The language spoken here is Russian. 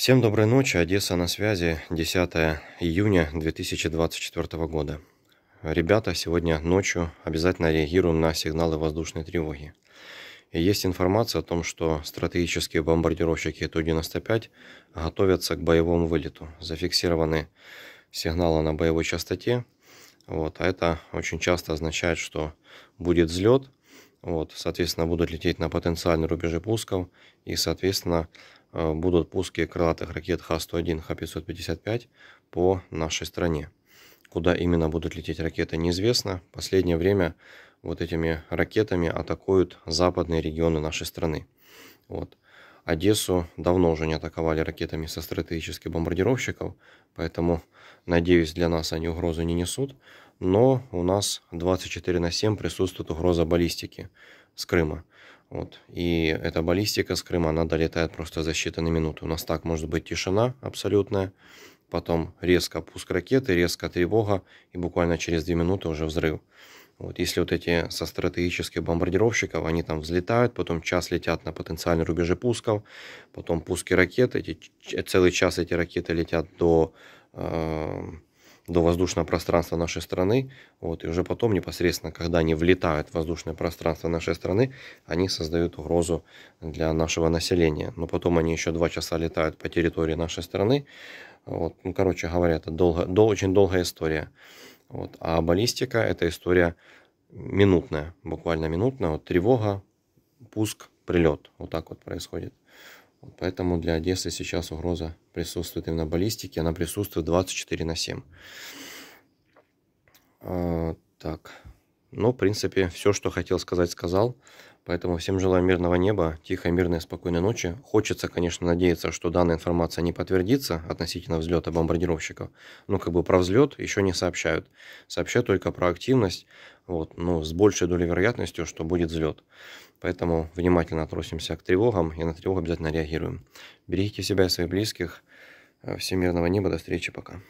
Всем доброй ночи, Одесса на связи, 10 июня 2024 года. Ребята, сегодня ночью обязательно реагируем на сигналы воздушной тревоги. И есть информация о том, что стратегические бомбардировщики Ту-95 готовятся к боевому вылету. Зафиксированы сигналы на боевой частоте. Вот, а это очень часто означает, что будет взлет, вот, соответственно, будут лететь на потенциальные рубежи пусков и, соответственно, Э, будут пуски крылатых ракет Х-101, Х-555 по нашей стране. Куда именно будут лететь ракеты, неизвестно. В последнее время вот этими ракетами атакуют западные регионы нашей страны. Вот. Одессу давно уже не атаковали ракетами со стратегических бомбардировщиков, поэтому, надеюсь, для нас они угрозу не несут. Но у нас 24 на 7 присутствует угроза баллистики с Крыма. Вот. И эта баллистика с Крыма, она долетает просто за считанные минуты. У нас так может быть тишина абсолютная, потом резко пуск ракеты, резко тревога, и буквально через 2 минуты уже взрыв. Вот, если вот эти со стратегических бомбардировщиков, они там взлетают, потом час летят на потенциальные рубежи пусков, потом пуски ракет, эти, целый час эти ракеты летят до э, до воздушного пространства нашей страны, вот, и уже потом непосредственно, когда они влетают в воздушное пространство нашей страны, они создают угрозу для нашего населения. Но потом они еще два часа летают по территории нашей страны. Вот, ну, короче говоря, это долго, дол, очень долгая история. Вот, а баллистика – это история минутная, буквально минутная. Вот тревога, пуск, прилет. Вот так вот происходит. Поэтому для Одессы сейчас угроза присутствует именно баллистики. Она присутствует 24 на 7. А, так. Ну, в принципе, все, что хотел сказать, сказал. Поэтому всем желаю мирного неба, тихой, мирной, спокойной ночи. Хочется, конечно, надеяться, что данная информация не подтвердится относительно взлета бомбардировщиков. Ну, как бы про взлет еще не сообщают. Сообщают только про активность, вот, но ну, с большей долей вероятностью, что будет взлет. Поэтому внимательно относимся к тревогам и на тревогу обязательно реагируем. Берегите себя и своих близких. Э, всемирного неба. До встречи. Пока.